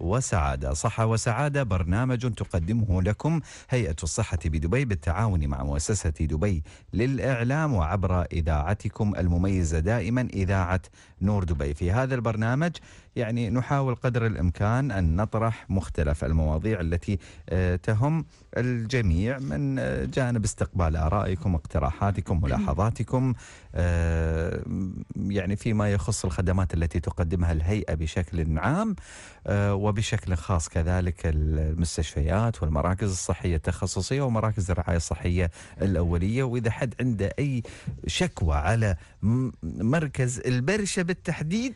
وسعادة صحة وسعادة برنامج تقدمه لكم هيئة الصحة بدبي بالتعاون مع مؤسسة دبي للإعلام وعبر إذاعتكم المميزة دائما إذاعة نور دبي في هذا البرنامج يعني نحاول قدر الامكان ان نطرح مختلف المواضيع التي آه، تهم الجميع من آه، جانب استقبال ارائكم، واقتراحاتكم ملاحظاتكم آه، يعني فيما يخص الخدمات التي تقدمها الهيئه بشكل عام وبشكل خاص كذلك المستشفيات والمراكز الصحيه التخصصيه ومراكز الرعايه الصحيه الاوليه واذا حد عنده اي شكوى على مركز البرشه بالتحديد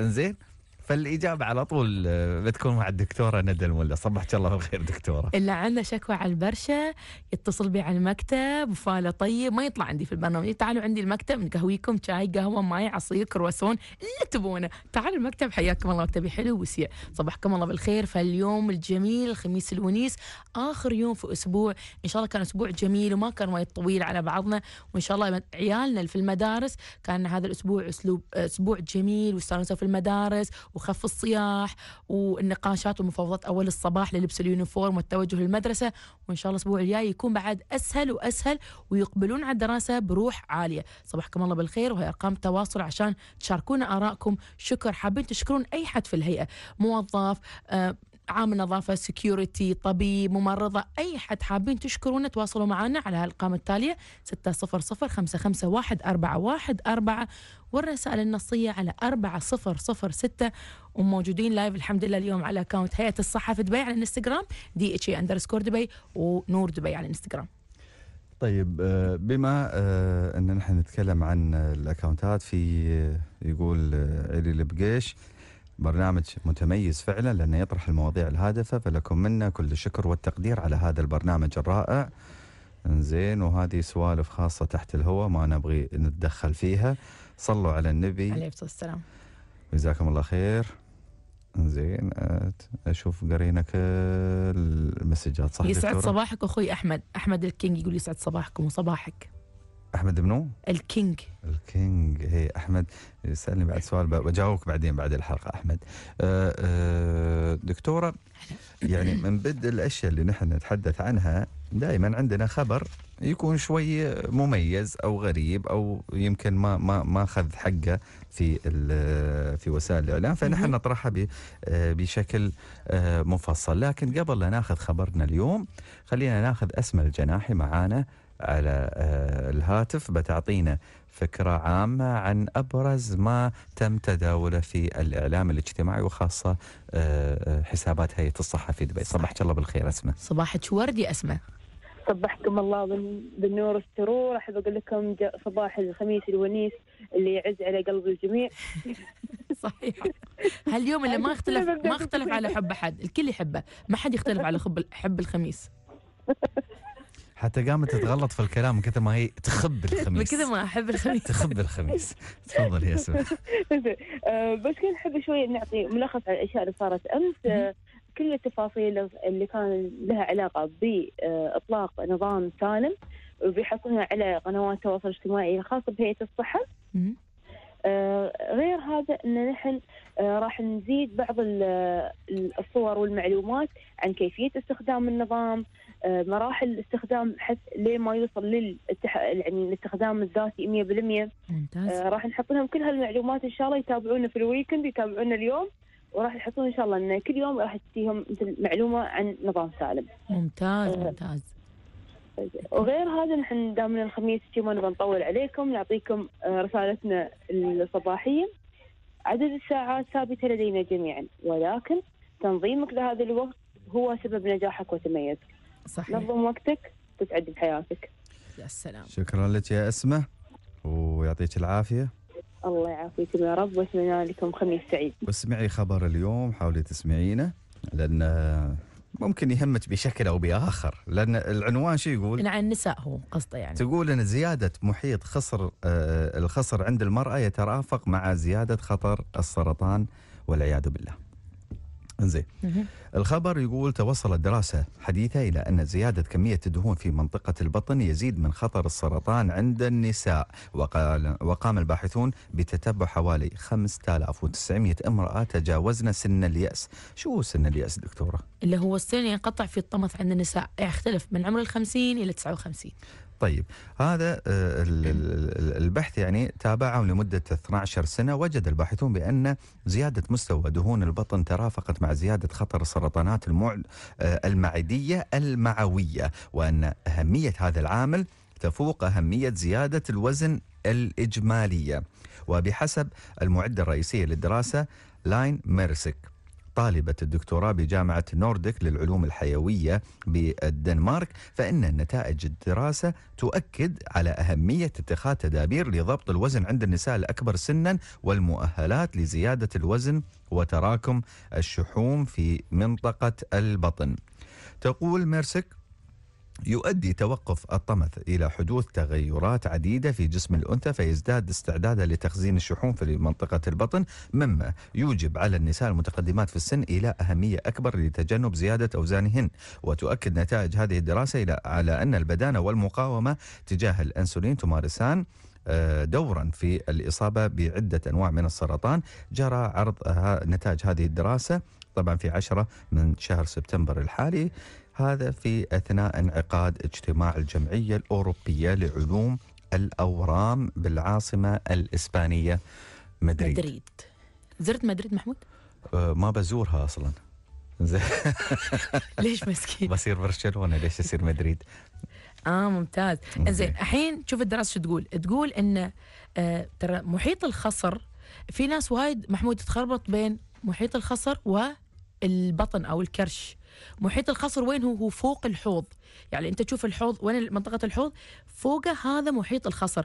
زين فالاجابه على طول آه، بتكون مع الدكتوره ندى الملا صبحك الله بالخير دكتوره الا عندنا شكوى على البرشه يتصل بي على المكتب وفاله طيب ما يطلع عندي في البرنامج تعالوا عندي المكتب نقهويكم شاي قهوه ماي عصير كرواسون اللي تبونه تعالوا المكتب حياكم الله مكتبي حلو وسيع صبحكم الله بالخير فاليوم الجميل الخميس الونيس اخر يوم في اسبوع ان شاء الله كان اسبوع جميل وما كان وايد طويل على بعضنا وان شاء الله عيالنا في المدارس كان هذا الاسبوع اسلوب اسبوع جميل واستانسوا في المدارس وخف الصياح والنقاشات ومفاوضات اول الصباح للبس اليونيفورم والتوجه للمدرسه وان شاء الله الاسبوع الجاي يكون بعد اسهل واسهل ويقبلون على الدراسه بروح عاليه صباحكم الله بالخير وهي ارقام التواصل عشان تشاركونا ارائكم شكر حابين تشكرون اي حد في الهيئه موظف آه، عامل نظافة سكيورتي طبيب ممرضة أي حد حابين تشكرونه تواصلوا معنا على الأرقام التالية 600 والرسائل النصية على 4006 وموجودين لايف الحمد لله اليوم على أكاونت هيئة الصحة في دبي على الانستغرام دي اتش اي اندرسكور دبي ونور دبي على الانستغرام طيب آه، بما آه، ان نحن نتكلم عن الاكونتات في آه، يقول علي البقيش برنامج متميز فعلا لأنه يطرح المواضيع الهادفة فلكم منا كل الشكر والتقدير على هذا البرنامج الرائع زين وهذه سوالف خاصة تحت الهواء ما نبغي نتدخل فيها صلوا على النبي عليه الصلاة والسلام جزاكم الله خير زين اشوف قرينا كل المسجات صح يسعد صباحك اخوي احمد احمد الكينج يقول يسعد صباحكم وصباحك احمد منو؟ الكينج الكينج هي احمد سالني بعد سؤال بجاوبك بعدين بعد الحلقه احمد أه أه دكتوره يعني من بد الاشياء اللي نحن نتحدث عنها دائما عندنا خبر يكون شوي مميز او غريب او يمكن ما ما ما اخذ حقه في في وسائل الاعلام فنحن نطرحها أه، بشكل أه، مفصل لكن قبل لا ناخذ خبرنا اليوم خلينا ناخذ اسم الجناحي معانا على آه، الهاتف بتعطينا فكرة عامة عن أبرز ما تم تداوله في الإعلام الاجتماعي وخاصة آه، آه، حسابات هيئة الصحة في دبي صباحك الله بالخير أسمة صباحك وردي أسمة صبحكم الله بالنور والسرور احب اقول لكم صباح الخميس الونيس اللي يعز على قلب الجميع صحيح هاليوم اللي ما اختلف ما اختلف على حب احد الكل يحبه ما حد يختلف على حب الخميس حتى قامت تتغلط في الكلام من كثر ما هي تخب الخميس من كثر ما احب الخميس تخب الخميس تفضل يا اسماء أه، بس كنت نحب شوي نعطي ملخص على الاشياء اللي صارت امس أه، كل التفاصيل اللي كان لها علاقه باطلاق نظام سالم وبيحطونها على قنوات التواصل الاجتماعي الخاصه بهيئه الصحه أه، غير هذا ان نحن راح نزيد بعض الصور والمعلومات عن كيفيه استخدام النظام آه، مراحل الاستخدام حتى لين ما يوصل للاتح... يعني الاستخدام الذاتي 100% ممتاز آه راح نحط لهم كل هالمعلومات ان شاء الله يتابعونا في الويكند يتابعونا اليوم وراح يحطون ان شاء الله ان كل يوم راح تجيهم مثل معلومه عن نظام سالم. ممتاز آه. ممتاز. وغير هذا نحن دامنا الخميس ما نبغى نطول عليكم نعطيكم آه، رسالتنا الصباحيه. عدد الساعات ثابته لدينا جميعا ولكن تنظيمك لهذا الوقت هو سبب نجاحك وتميزك. صحيح نظم وقتك تتعدل بحياتك يا سلام شكرا لك يا اسمه ويعطيك العافيه الله يعافيكم يا رب واتمنى لكم خميس سعيد واسمعي خبر اليوم حاولي تسمعينه لان ممكن يهمك بشكل او باخر لان العنوان شو يقول؟ عن النساء هو قصده يعني تقول ان زياده محيط خصر آه، الخصر عند المراه يترافق مع زياده خطر السرطان والعياذ بالله. انزين الخبر يقول توصلت دراسة حديثة إلى أن زيادة كمية الدهون في منطقة البطن يزيد من خطر السرطان عند النساء وقال وقام الباحثون بتتبع حوالي 5900 امرأة تجاوزن سن اليأس شو سن اليأس دكتورة؟ اللي هو السن ينقطع في الطمث عند النساء يختلف من عمر الخمسين إلى 59 طيب هذا آه، البحث يعني تابعه لمدة 12 سنة وجد الباحثون بأن زيادة مستوى دهون البطن ترافقت مع زيادة خطر السرطانات آه، المعدية المعوية وأن أهمية هذا العامل تفوق أهمية زيادة الوزن الإجمالية وبحسب المعدة الرئيسية للدراسة لاين ميرسك طالبة الدكتوراه بجامعة نورديك للعلوم الحيوية بالدنمارك فإن نتائج الدراسة تؤكد على أهمية اتخاذ تدابير لضبط الوزن عند النساء الأكبر سنا والمؤهلات لزيادة الوزن وتراكم الشحوم في منطقة البطن تقول ميرسك يؤدي توقف الطمث إلى حدوث تغيرات عديدة في جسم الأنثى فيزداد استعدادها لتخزين الشحوم في منطقة البطن مما يوجب على النساء المتقدمات في السن إلى أهمية أكبر لتجنب زيادة أوزانهن وتؤكد نتائج هذه الدراسة إلى على أن البدانة والمقاومة تجاه الأنسولين تمارسان آه، دورا في الإصابة بعدة أنواع من السرطان جرى عرض نتائج هذه الدراسة طبعا في 10 من شهر سبتمبر الحالي هذا في أثناء انعقاد اجتماع الجمعية الأوروبية لعلوم الأورام بالعاصمة الإسبانية مدريد مدريد زرت مدريد محمود؟ أه، ما بزورها أصلا ليش مسكين؟ بصير برشلونة ليش أصير مدريد؟ اه ممتاز زين الحين شوف الدراسه شو تقول تقول ان آه، ترى محيط الخصر في ناس وايد محمود تخربط بين محيط الخصر و البطن او الكرش محيط الخصر وين هو هو فوق الحوض يعني انت تشوف الحوض وين منطقه الحوض فوقه هذا محيط الخصر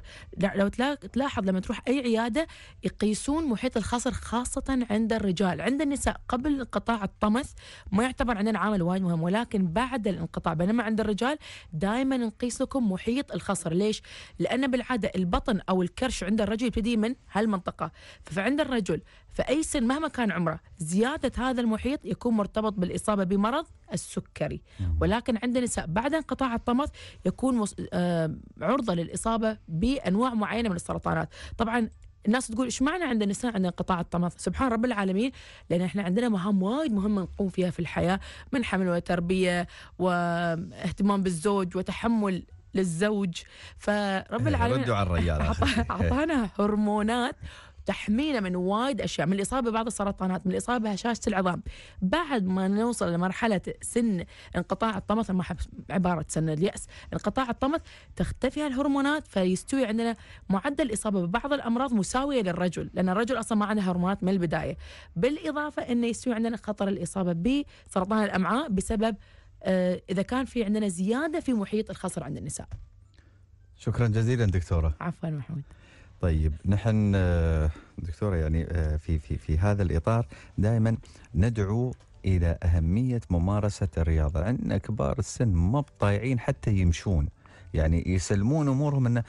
لو تلاحظ لما تروح اي عياده يقيسون محيط الخصر خاصه عند الرجال عند النساء قبل انقطاع الطمث ما يعتبر عندنا عامل وايد مهم ولكن بعد الانقطاع بينما عند الرجال دائما نقيس لكم محيط الخصر ليش لان بالعاده البطن او الكرش عند الرجل يبتدي من هالمنطقه فعند الرجل فأي سن مهما كان عمره زيادة هذا المحيط يكون مرتبط بالإصابة بمرض السكري نعم. ولكن عند النساء بعد انقطاع الطمث يكون آه، عرضة للإصابة بأنواع معينة من السرطانات طبعا الناس تقول ايش معنى عند النساء عند انقطاع الطمث سبحان رب العالمين لان احنا عندنا مهام وايد مهمه نقوم فيها في الحياه من حمل وتربيه واهتمام بالزوج وتحمل للزوج فرب إيه، العالمين ردوا على الرجال اعطانا هرمونات تحمينا من وايد اشياء من الاصابه ببعض السرطانات من الاصابه بهشاشه العظام بعد ما نوصل لمرحله سن انقطاع الطمث ما عباره سن الياس انقطاع الطمث تختفي الهرمونات فيستوي عندنا معدل الاصابه ببعض الامراض مساويه للرجل لان الرجل اصلا ما عنده هرمونات من البدايه بالاضافه انه يستوي عندنا خطر الاصابه بسرطان الامعاء بسبب آه، اذا كان في عندنا زياده في محيط الخصر عند النساء شكرا جزيلا دكتوره عفوا محمود طيب نحن آه، دكتوره يعني آه، في في في هذا الاطار دائما ندعو الى اهميه ممارسه الرياضه، عندنا كبار السن ما بطايعين حتى يمشون. يعني يسلمون امورهم انه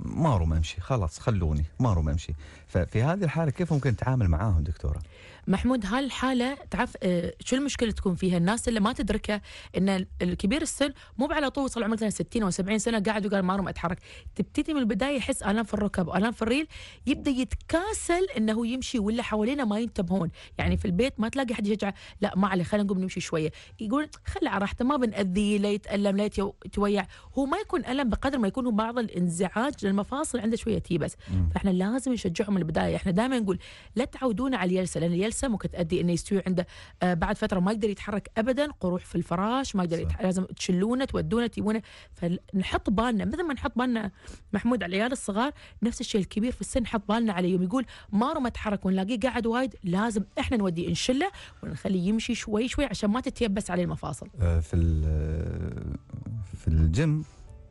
ما رو ممشي خلاص خلوني ما رو ممشي ففي هذه الحاله كيف ممكن نتعامل معاهم دكتوره؟ محمود هالحاله تعرف آه، شو المشكله تكون فيها الناس اللي ما تدركه ان الكبير السن مو على طول صار عمره 60 او 70 سنه قاعد وقال ما رو اتحرك تبتدي من البدايه يحس الام في الركب والام في الريل يبدا يتكاسل انه يمشي ولا حوالينا ما ينتبهون يعني في البيت ما تلاقي حد يشجع لا ما عليه خلينا نقوم نمشي شويه يقول خلي على راحته ما بنأذيه لا يتألم لا يتويع هو ما يكون يكون الم بقدر ما يكون بعض الانزعاج للمفاصل عنده شويه تيبس فاحنا لازم نشجعهم من البدايه احنا دائما نقول لا تعودون على اليلسه لان اليلسه ممكن تؤدي انه يستوي عنده آه، بعد فتره ما يقدر يتحرك ابدا قروح في الفراش ما يقدر لازم تشلونه تودونه تجيبونه فنحط بالنا مثل ما نحط بالنا محمود على العيال الصغار نفس الشيء الكبير في السن حط بالنا عليه يوم يقول مارو ما تحرك ونلاقيه قاعد وايد لازم احنا نوديه نشله ونخليه يمشي شوي شوي عشان ما تتيبس عليه المفاصل آه، في آه، في الجيم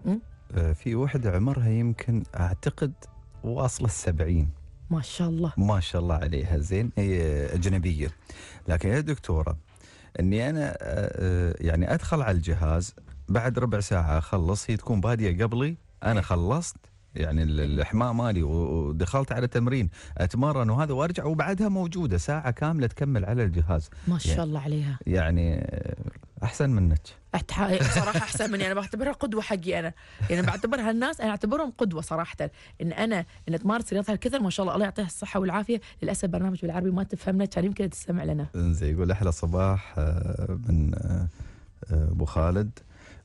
آه، في وحده عمرها يمكن اعتقد واصله السبعين ما شاء الله ما شاء الله عليها زين هي اجنبيه لكن يا دكتوره اني انا آه، آه، يعني ادخل على الجهاز بعد ربع ساعه اخلص هي تكون باديه قبلي انا خلصت يعني الحماء مالي ودخلت على تمرين اتمرن وهذا وارجع وبعدها موجوده ساعه كامله تكمل على الجهاز ما شاء يعني الله عليها يعني احسن منك صراحه احسن مني انا بعتبرها قدوه حقي انا يعني بعتبرها الناس انا اعتبرهم قدوه صراحه ان انا ان تمارس رياضه هالكثر ما شاء الله الله يعطيها الصحه والعافيه للاسف برنامج بالعربي ما تفهمنا كان يمكن تستمع لنا زين يقول احلى صباح آه، من آه، آه، ابو خالد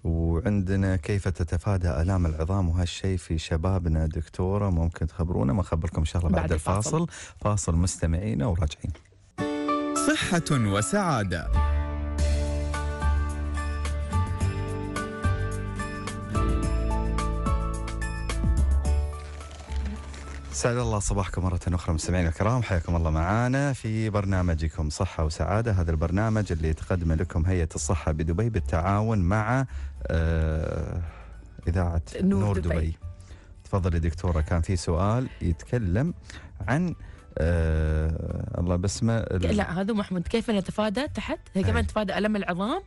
وعندنا كيف تتفادى الام العظام وهالشيء في شبابنا دكتوره ممكن تخبرونا ما اخبركم ان شاء الله بعد, بعد الفاصل فاصل مستمعينا وراجعين صحه وسعاده سعد الله صباحكم مرة أخرى مستمعينا الكرام حياكم الله معنا في برنامجكم صحة وسعادة هذا البرنامج اللي تقدمه لكم هيئة الصحة بدبي بالتعاون مع آه، إذاعة نور, نور دبي. دبي يا دكتورة كان في سؤال يتكلم عن آه الله بسمه لا هذا محمود كيف نتفادى تحت كيف نتفادى الم العظام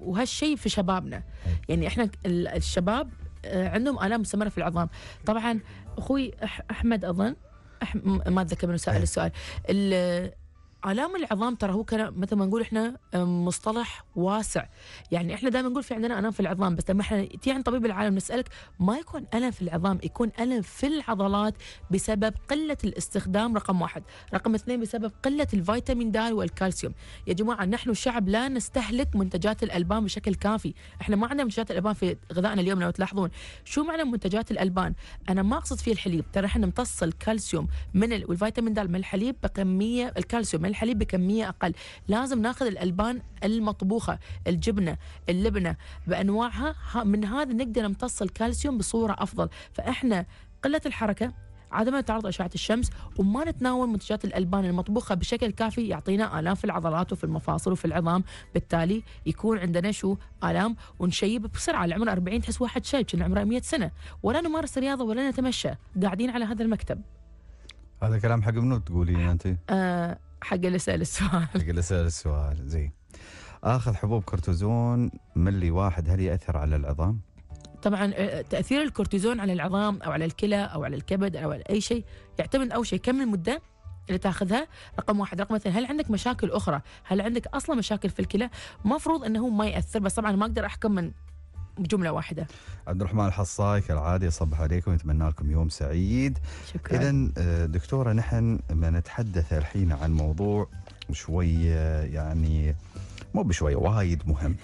وهالشيء في شبابنا يعني احنا الشباب آه، عندهم الام مستمره في العظام طبعا اخوي احمد اظن أح... ما اتذكر من سال إيه. السؤال آلام العظام ترى هو كان مثل ما نقول احنا مصطلح واسع يعني احنا دائما نقول في عندنا الام في العظام بس لما احنا تي عند طبيب العالم نسالك ما يكون الم في العظام يكون الم في العضلات بسبب قله الاستخدام رقم واحد رقم اثنين بسبب قله الفيتامين د والكالسيوم يا جماعه نحن شعب لا نستهلك منتجات الالبان بشكل كافي احنا ما عندنا منتجات الالبان في غذائنا اليوم لو تلاحظون شو معنى منتجات الالبان انا ما اقصد فيه الحليب ترى احنا نمتص الكالسيوم من والفيتامين د من الحليب بكميه الكالسيوم من الحليب بكميه اقل لازم ناخذ الالبان المطبوخه الجبنه اللبنه بانواعها من هذا نقدر نمتص الكالسيوم بصوره افضل فاحنا قله الحركه عدم تعرض أشعة الشمس وما نتناول منتجات الألبان المطبوخة بشكل كافي يعطينا آلام في العضلات وفي المفاصل وفي العظام بالتالي يكون عندنا شو آلام ونشيب بسرعة العمر 40 تحس واحد شايب كان عمره 100 سنة ولا نمارس رياضة ولا نتمشى قاعدين على هذا المكتب هذا كلام حق منو تقولين انت؟ آه حق اللي سال السؤال حق اللي سال السؤال زين اخذ حبوب كورتيزون ملي واحد هل ياثر على العظام؟ طبعا آه، تاثير الكورتيزون على العظام او على الكلى او على الكبد او على اي شيء يعتمد اول شيء كم المده اللي تاخذها رقم واحد رقم اثنين هل عندك مشاكل اخرى هل عندك اصلا مشاكل في الكلى المفروض انه ما ياثر بس طبعا ما اقدر احكم من بجمله واحده عبد الرحمن الحصاي كالعاده يصبح عليكم ويتمنى لكم يوم سعيد شكرا اذا آه، دكتوره نحن ما نتحدث الحين عن موضوع شويه آه، يعني مو بشويه وايد مهم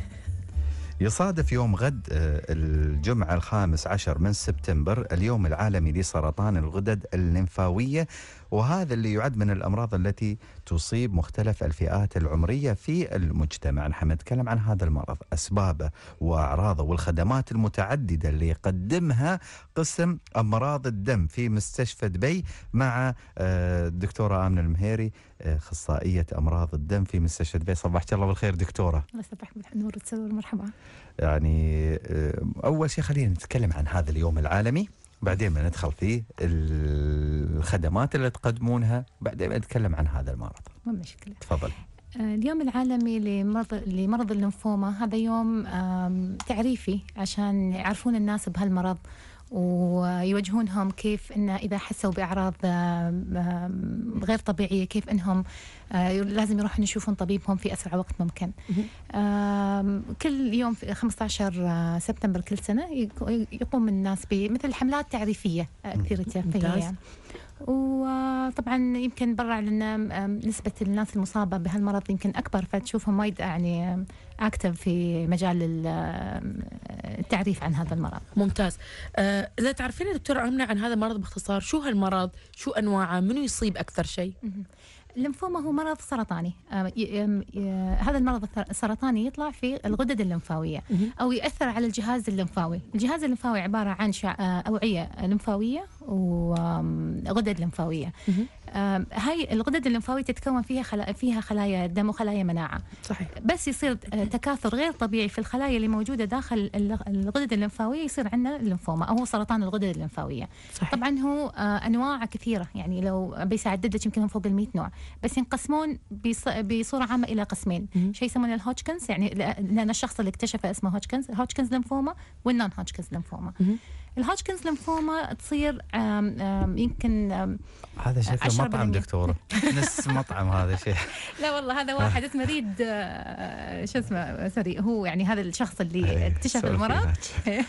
يصادف يوم غد آه، الجمعة الخامس عشر من سبتمبر اليوم العالمي لسرطان الغدد الليمفاوية وهذا اللي يعد من الأمراض التي تصيب مختلف الفئات العمرية في المجتمع نحن نتكلم عن هذا المرض أسبابه وأعراضه والخدمات المتعددة اللي يقدمها قسم أمراض الدم في مستشفى دبي مع الدكتورة آه، آمنة المهيري آه، اخصائيه امراض الدم في مستشفى دبي صبحت الله بالخير دكتوره الله يصبحك بالنور تسور مرحبا يعني آه، اول شيء خلينا نتكلم عن هذا اليوم العالمي بعدين ندخل في الخدمات اللي تقدمونها بعدين نتكلم عن هذا المرض ما مشكله تفضل آه، اليوم العالمي لمرض لمرض الليمفوما هذا يوم تعريفي عشان يعرفون الناس بهالمرض ويوجهونهم كيف ان اذا حسوا باعراض آه، آه، غير طبيعيه كيف انهم آه، لازم يروحون يشوفون طبيبهم في اسرع وقت ممكن. كل يوم في 15 سبتمبر كل سنه يقوم الناس بمثل حملات تعريفيه كثير وطبعا يمكن برا لنا نسبة الناس المصابة بهالمرض يمكن أكبر فتشوفهم وايد يعني أكتف في مجال التعريف عن هذا المرض ممتاز آه إذا تعرفين دكتورة أمنة عن هذا المرض باختصار شو هالمرض شو أنواعه منو يصيب أكثر شيء الليمفوما هو مرض سرطاني آه، هذا المرض السرطاني يطلع في الغدد الليمفاويه او ياثر على الجهاز الليمفاوي الجهاز الليمفاوي عباره عن آه، اوعيه لمفاويه وغدد لمفاويه هاي الغدد الليمفاوية تتكون فيها خلا... فيها خلايا دم وخلايا مناعة صحيح بس يصير آه، تكاثر غير طبيعي في الخلايا اللي موجودة داخل الغدد الليمفاوية يصير عندنا الليمفوما أو هو سرطان الغدد الليمفاوية صحيح. طبعا هو آه، أنواع كثيرة يعني لو بيساعدد لك يمكن فوق ال نوع بس ينقسمون بصورة عامة إلى قسمين شيء يسمونه الهوتشكنز يعني لأن الشخص اللي اكتشفه اسمه هوتشكنز هوتشكنز ليمفوما والنون هوتشكنز ليمفوما الهوتشكنز ليمفوما تصير يمكن آم هذا شكله مطعم دكتوره نص مطعم هذا شيء لا والله هذا آه. واحد اسمه ريد آه، شو اسمه سوري هو يعني هذا الشخص اللي إيه، اكتشف المرض إيه.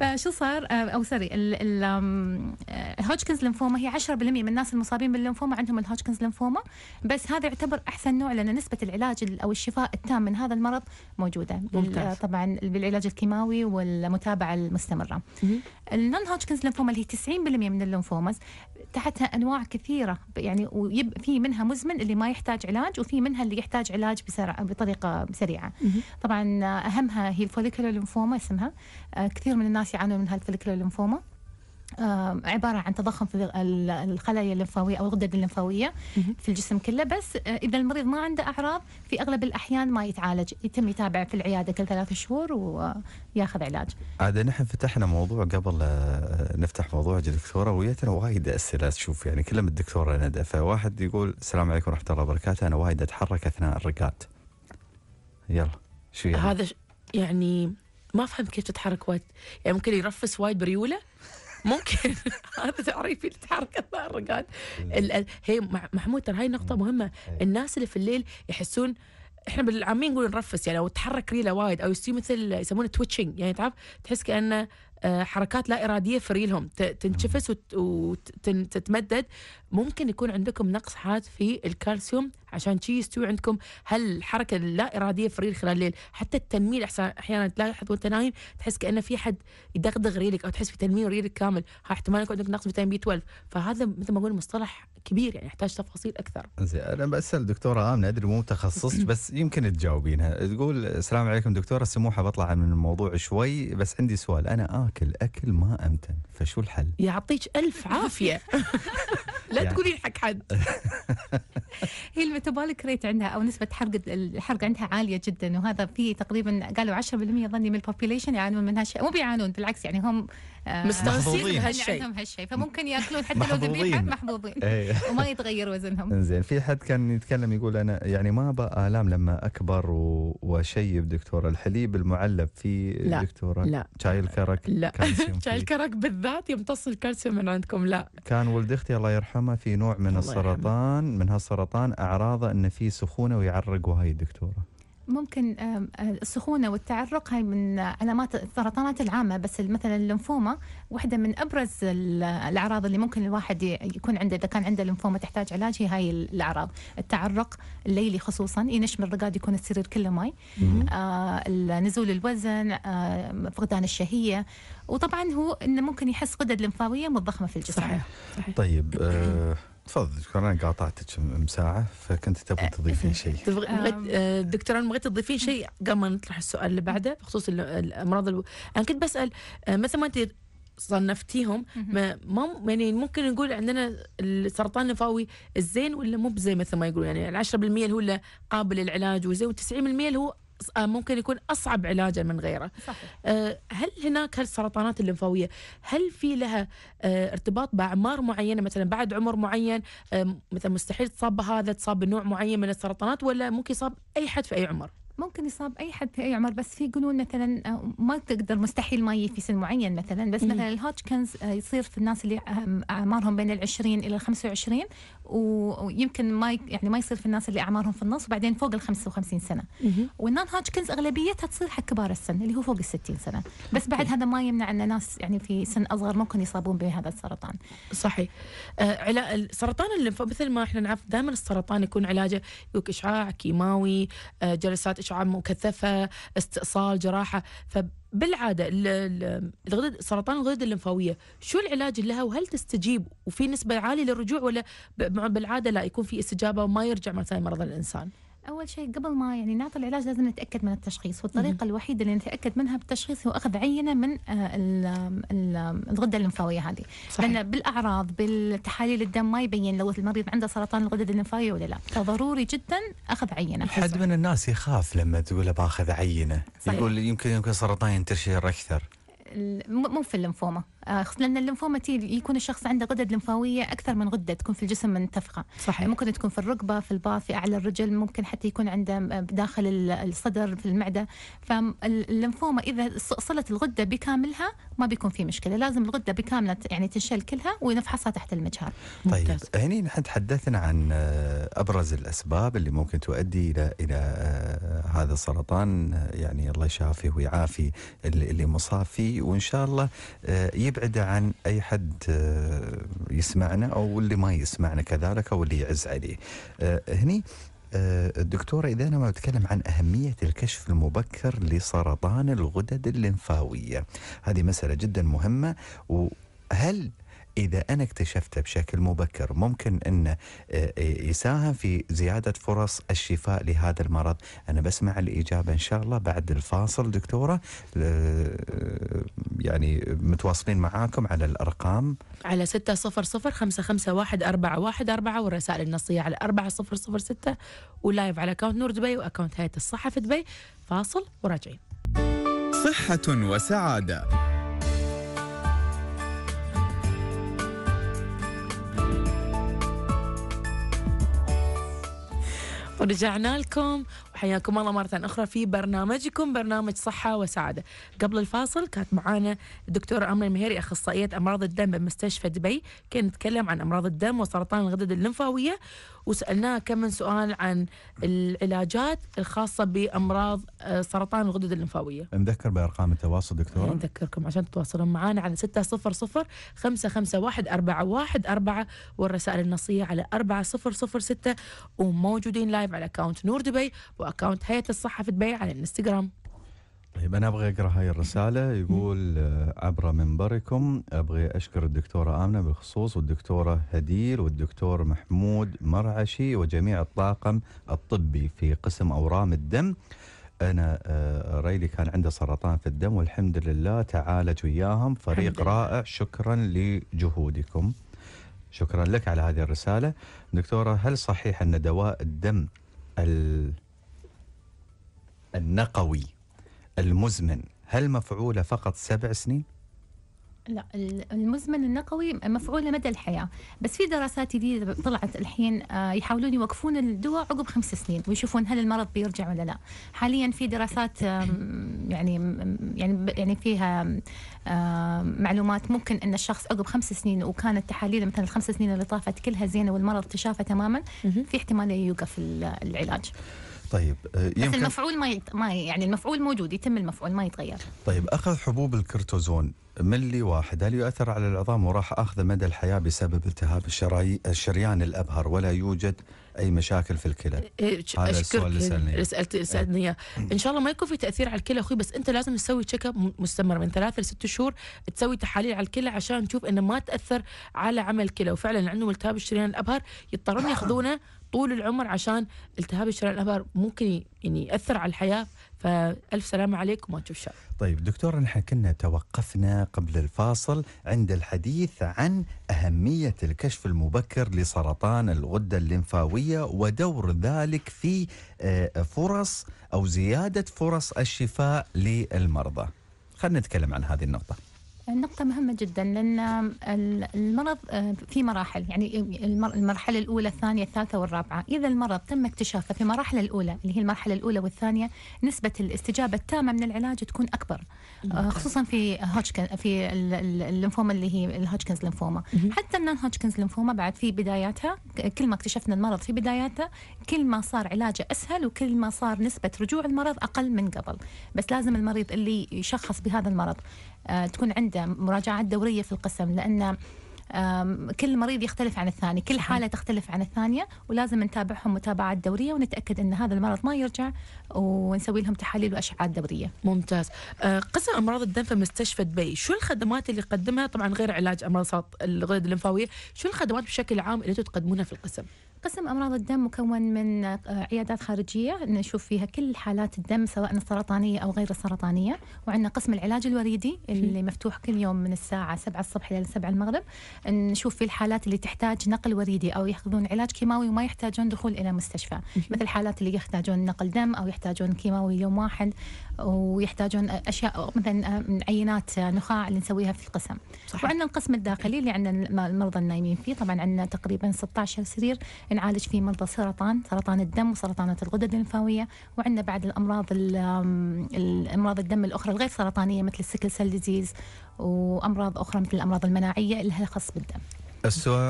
فشو صار آه، او سوري الهوتشكنز لنفوما هي 10% من الناس المصابين باللنفوما عندهم الهوتشكنز لنفوما بس هذا يعتبر احسن نوع لان نسبه العلاج او الشفاء التام من هذا المرض موجوده ممتاز. طبعا بالعلاج الكيماوي والمتابعه المستمره النون هوتشكنز لنفوما اللي هي 90% من الليمفومز تحتها انواع كثيره يعني ويب في منها مزمن اللي ما يحتاج علاج وفي منها اللي يحتاج علاج بسرعه بطريقه سريعه طبعا اهمها هي الفوليكولر لنفوما اسمها آه، كثير من الناس يعانون من الفوليكولر لنفوما عبارة عن تضخم في الخلايا الليمفاوية أو الغدد الليمفاوية في الجسم كله بس آه، إذا المريض ما عنده أعراض في أغلب الأحيان ما يتعالج يتم يتابع في العيادة كل ثلاث شهور وياخذ علاج عاد نحن فتحنا موضوع قبل آه، نفتح موضوع دكتورة ويتنا وايد أسئلة تشوف يعني كلمة الدكتورة ندى فواحد يقول السلام عليكم ورحمة الله وبركاته أنا وايد أتحرك أثناء الرقاد يلا شو يعني هذا يعني ما فهم كيف تتحرك وايد يعني ممكن يرفس وايد بريوله ممكن هذا تعريفي لتحرك الرقاد هي محمود ترى هاي نقطة مهمة إيه. الناس اللي في الليل يحسون احنا بالعامين نقول نرفس يعني او تحرك ريله وايد او يصير مثل يسمونه تويتشنج يعني تعرف تحس كانه آه، حركات لا اراديه في ريلهم تنشفس وتتمدد ممكن يكون عندكم نقص حاد في الكالسيوم عشان شي يستوي عندكم هالحركه اللا اراديه في الريل خلال الليل حتى التنميل احيانا تلاحظ وانت نايم تحس كانه في حد يدغدغ ريلك او تحس في تنميل ريلك كامل احتمال يكون عندك نقص فيتامين بي 12 فهذا مثل ما اقول مصطلح كبير يعني يحتاج تفاصيل اكثر زين انا بسال دكتوره امنه ادري مو متخصص بس يمكن تجاوبينها تقول السلام عليكم دكتوره سموحه بطلع من الموضوع شوي بس عندي سؤال انا اكل اكل ما امتن فشو الحل يعطيك الف عافيه لا يعني تقولين حق حد هي الكتابه ريت عندها او نسبه حرق الحرق عندها عاليه جدا وهذا في تقريبا قالوا 10% ظني من البوبيليشن يعانون من هالشيء مو بيعانون بالعكس يعني هم آه، مستانسين بهالشيء عندهم هالشيء فممكن ياكلون حتى لو ذبيحه محظوظين إيه. وما يتغير وزنهم زين في حد كان يتكلم يقول انا يعني ما ابى الام لما اكبر و... واشيب دكتوره الحليب المعلب فيه لا دكتوره لا شاي الكرك لا شاي الكرك بالذات يمتص الكالسيوم من عندكم لا كان ولد اختي الله يرحمه في نوع من السرطان من هالسرطان اعراضه انه في سخونه ويعرق وهاي دكتوره ممكن آه، السخونه والتعرق هاي من علامات السرطانات العامه بس مثلا الليمفوما واحده من ابرز الاعراض اللي ممكن الواحد يكون عنده اذا كان عنده ليمفوما تحتاج علاج هي هاي الاعراض التعرق الليلي خصوصا ينشم الرقاد يكون السرير كله ماي آه نزول الوزن آه فقدان الشهيه وطبعا هو انه ممكن يحس غدد لمفاويه متضخمه في الجسم صحيح. صحيح. طيب آه تفضل شكرا انا قاطعتك ساعة فكنت تبغي آه، تضيفين شيء آه، دكتور انا بغيت تضيفين شيء قبل ما نطرح السؤال اللي بعده بخصوص الامراض الو... انا كنت بسال آه، مثل ما انت صنفتيهم ما يعني ممكن نقول عندنا السرطان النفاوي الزين ولا مو بزين مثل ما يقولوا يعني ال 10% اللي هو قابل للعلاج وزين وال 90% اللي هو آه، ممكن يكون اصعب علاجا من غيره صحيح. آه، هل هناك هالسرطانات الليمفاويه هل في لها آه، ارتباط باعمار معينه مثلا بعد عمر معين مثلا مستحيل تصاب بهذا تصاب بنوع معين من السرطانات ولا ممكن يصاب اي حد في اي عمر ممكن يصاب اي حد في اي عمر بس في يقولون مثلا ما تقدر مستحيل ما في سن معين مثلا بس مثلا الهوتشكنز يصير في الناس اللي اعمارهم بين ال 20 الى ال 25 ويمكن ما يعني ما يصير في الناس اللي اعمارهم في النص وبعدين فوق ال 55 سنه والنان هاجكنز اغلبيتها تصير حق كبار السن اللي هو فوق ال 60 سنه بس بعد هذا ما يمنع ان ناس يعني في سن اصغر ممكن يصابون بهذا السرطان صحيح آه السرطان اللي مثل ما احنا نعرف دائما السرطان يكون علاجه يوك اشعاع كيماوي آه جلسات اشعاع مكثفه استئصال جراحه ف بالعاده الغدد سرطان الغدد الليمفاويه شو العلاج لها وهل تستجيب وفي نسبه عاليه للرجوع ولا بالعاده لا يكون في استجابه وما يرجع مثلا مرض الانسان اول شيء قبل ما يعني نعطي العلاج لازم نتاكد من التشخيص والطريقه الوحيده اللي نتاكد منها بالتشخيص هو اخذ عينه من آه، الغده الليمفاويه هذه صحيح. لان بالاعراض بالتحاليل الدم ما يبين لو المريض عنده سرطان الغده الليمفاويه ولا لا فضروري جدا اخذ عينه حد من الناس يخاف لما تقول باخذ عينه صحيح. يقول يمكن يمكن سرطان ينتشر اكثر مو في اللمفوما آه، لان اللمفوما يكون الشخص عنده غدد لمفاويه اكثر من غده تكون في الجسم منتفخه صحيح. ممكن تكون في الركبه في الباط في اعلى الرجل ممكن حتى يكون عنده آه، داخل الصدر في المعده فاللمفوما اذا صلت الغده بكاملها ما بيكون في مشكله لازم الغده بكامله يعني تنشل كلها ونفحصها تحت المجهر طيب هني نحن تحدثنا عن آه، ابرز الاسباب اللي ممكن تؤدي الى الى هذا السرطان يعني الله يشافيه ويعافي اللي مصاب فيه وان شاء الله آه، يبعده عن اي حد آه، يسمعنا او اللي ما يسمعنا كذلك او اللي يعز عليه. آه، هني الدكتورة إذا أنا ما بتكلم عن أهمية الكشف المبكر لسرطان الغدد الليمفاوية هذه مسألة جدا مهمة وهل إذا أنا اكتشفته بشكل مبكر ممكن أن آه، يساهم في زيادة فرص الشفاء لهذا المرض أنا بسمع الإجابة إن شاء الله بعد الفاصل دكتورة آه، يعني متواصلين معاكم على الأرقام على ستة صفر صفر خمسة خمسة واحد أربعة واحد أربعة والرسائل النصية على أربعة صفر صفر ستة ولايف على أكاونت نور دبي وأكاونت هيئة الصحة في دبي فاصل وراجعين صحة وسعادة ورجعنا لكم حياكم الله مرة أخرى في برنامجكم برنامج صحة وسعادة قبل الفاصل كانت معانا الدكتورة أمنة المهيري أخصائية أمراض الدم بمستشفى دبي كنا نتكلم عن أمراض الدم وسرطان الغدد اللمفاوية وسألناها كم من سؤال عن العلاجات الخاصة بأمراض آه، سرطان الغدد اللمفاوية نذكر بأرقام التواصل دكتورة إيه، نذكركم عشان تتواصلون معنا على 600 551 41 والرسائل النصية على 4006 وموجودين لايف على أكاونت نور دبي واكونت هيئه الصحه في دبي على الانستغرام طيب انا ابغى اقرا هاي الرساله يقول آه، عبر منبركم ابغى اشكر الدكتوره امنه بالخصوص والدكتوره هديل والدكتور محمود مرعشي وجميع الطاقم الطبي في قسم اورام الدم انا آه، ريلي كان عنده سرطان في الدم والحمد لله تعالج وياهم فريق رائع شكرا لجهودكم شكرا لك على هذه الرساله دكتوره هل صحيح ان دواء الدم ال النقوي المزمن هل مفعوله فقط سبع سنين؟ لا المزمن النقوي مفعوله مدى الحياه بس في دراسات جديده طلعت الحين آه، يحاولون يوقفون الدواء عقب خمس سنين ويشوفون هل المرض بيرجع ولا لا حاليا في دراسات يعني يعني يعني فيها معلومات ممكن ان الشخص عقب خمس سنين وكانت تحاليله مثلا الخمس سنين اللي طافت كلها زينه والمرض تشافى تماما في احتمال يوقف العلاج طيب آه، يمكن بس المفعول ما يت... ما يعني المفعول موجود يتم المفعول ما يتغير طيب اخذ حبوب الكرتوزون ملي واحد هل يؤثر على العظام وراح اخذه مدى الحياه بسبب التهاب الشراي... الشريان الابهر ولا يوجد اي مشاكل في الكلى؟ إيه، إيه، هذا السؤال اللي سالني إيه. سالتني اياه ان شاء الله ما يكون في تاثير على الكلى اخوي بس انت لازم تسوي تشيك اب مستمر من ثلاثة لست شهور تسوي تحاليل على الكلى عشان تشوف انه ما تاثر على عمل الكلى وفعلا عندهم التهاب الشريان الابهر يضطرون ياخذونه طول العمر عشان التهاب الشرايين الابار ممكن يعني ياثر على الحياه فالف سلامه عليكم وما تشوف شر. طيب دكتور نحن كنا توقفنا قبل الفاصل عند الحديث عن اهميه الكشف المبكر لسرطان الغده الليمفاويه ودور ذلك في آه، فرص او زياده فرص الشفاء للمرضى. خلينا نتكلم عن هذه النقطه. نقطة مهمة جدا لأن المرض آه، في مراحل يعني المرحلة الأولى الثانية الثالثة والرابعة إذا المرض تم اكتشافه في المرحلة الأولى اللي هي المرحلة الأولى والثانية نسبة الاستجابة التامة من العلاج تكون أكبر آه، خصوصا في هوتشكن في الليمفوما اللي هي الهوتشكنز ليمفوما حتى النون هوتشكنز ليمفوما بعد في بداياتها كل ما اكتشفنا المرض في بداياته كل ما صار علاجه أسهل وكل ما صار نسبة رجوع المرض أقل من قبل بس لازم المريض اللي يشخص بهذا المرض آه، تكون عنده مراجعات دوريه في القسم لان كل مريض يختلف عن الثاني كل حالة تختلف عن الثانية ولازم نتابعهم متابعات دورية ونتأكد أن هذا المرض ما يرجع ونسوي لهم تحاليل وأشعات دورية ممتاز آه، قسم أمراض الدم في مستشفى دبي شو الخدمات اللي يقدمها طبعا غير علاج أمراض الغدد الليمفاوية شو الخدمات بشكل عام اللي تقدمونها في القسم قسم أمراض الدم مكون من آه، عيادات خارجية نشوف فيها كل حالات الدم سواء السرطانية أو غير السرطانية وعندنا قسم العلاج الوريدي اللي مفتوح كل يوم من الساعة 7 الصبح إلى 7 المغرب نشوف فيه الحالات اللي تحتاج نقل وريدي أو ياخذون علاج كيماوي وما يحتاجون دخول إلى مستشفى مثل الحالات اللي يحتاجون نقل دم أو يحتاجون كيماوي يوم واحد ويحتاجون آه، أشياء آه، مثلا عينات نخاع اللي نسويها في القسم صحيح. وعندنا القسم الداخلي اللي عندنا المرضى النايمين فيه طبعا عندنا تقريبا 16 سرير نعالج فيه مرضى سرطان سرطان الدم وسرطانات الغدد الليمفاويه وعندنا بعد الامراض الامراض الدم الاخرى الغير سرطانيه مثل السكل سيل ديزيز وامراض اخرى مثل الامراض المناعيه اللي لها خص بالدم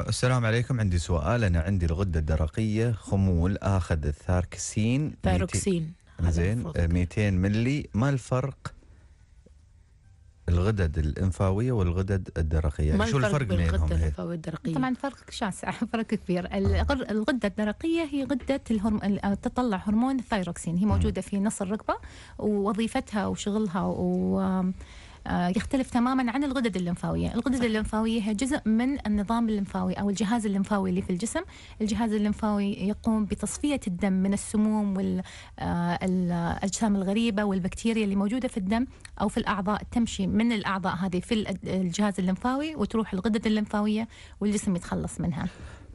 السلام عليكم عندي سؤال انا عندي الغده الدرقيه خمول اخذ الثاركسين ثاركسين زين 200 ملي ما الفرق الغدد الانفاويه والغدد الدرقيه شو الفرق بينهم الانفاويه والدرقيه طبعا فرق شاسع فرق كبير الغده الدرقيه هي غده الهرم... آه، تطلع هرمون الثايروكسين هي موجوده في نص الركبه ووظيفتها وشغلها و آه، يختلف تماما عن الغدد الليمفاويه، الغدد الليمفاويه هي جزء من النظام الليمفاوي او الجهاز الليمفاوي اللي في الجسم، الجهاز الليمفاوي يقوم بتصفيه الدم من السموم والاجسام آه، الغريبه والبكتيريا اللي موجوده في الدم او في الاعضاء تمشي من الاعضاء هذه في الجهاز الليمفاوي وتروح الغدد الليمفاويه والجسم يتخلص منها.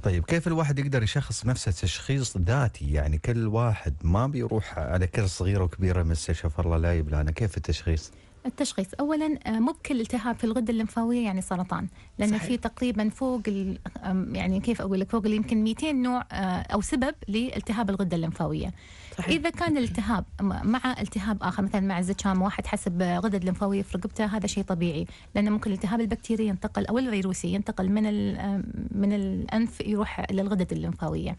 طيب كيف الواحد يقدر يشخص نفسه تشخيص ذاتي يعني كل واحد ما بيروح على كل صغيره وكبيره مستشفى الله لا يبلانا كيف التشخيص؟ التشخيص اولا آه، مو بكل التهاب في الغده الليمفاويه يعني سرطان لان في تقريبا فوق يعني كيف اقول لك فوق يمكن 200 نوع آه، او سبب لالتهاب الغده الليمفاويه صحيح. اذا كان الالتهاب مع التهاب اخر مثلا مع الزكام واحد حسب غدد لمفاويه في رقبته هذا شيء طبيعي لان ممكن الالتهاب البكتيري ينتقل او الفيروسي ينتقل من من الانف يروح للغدد الليمفاويه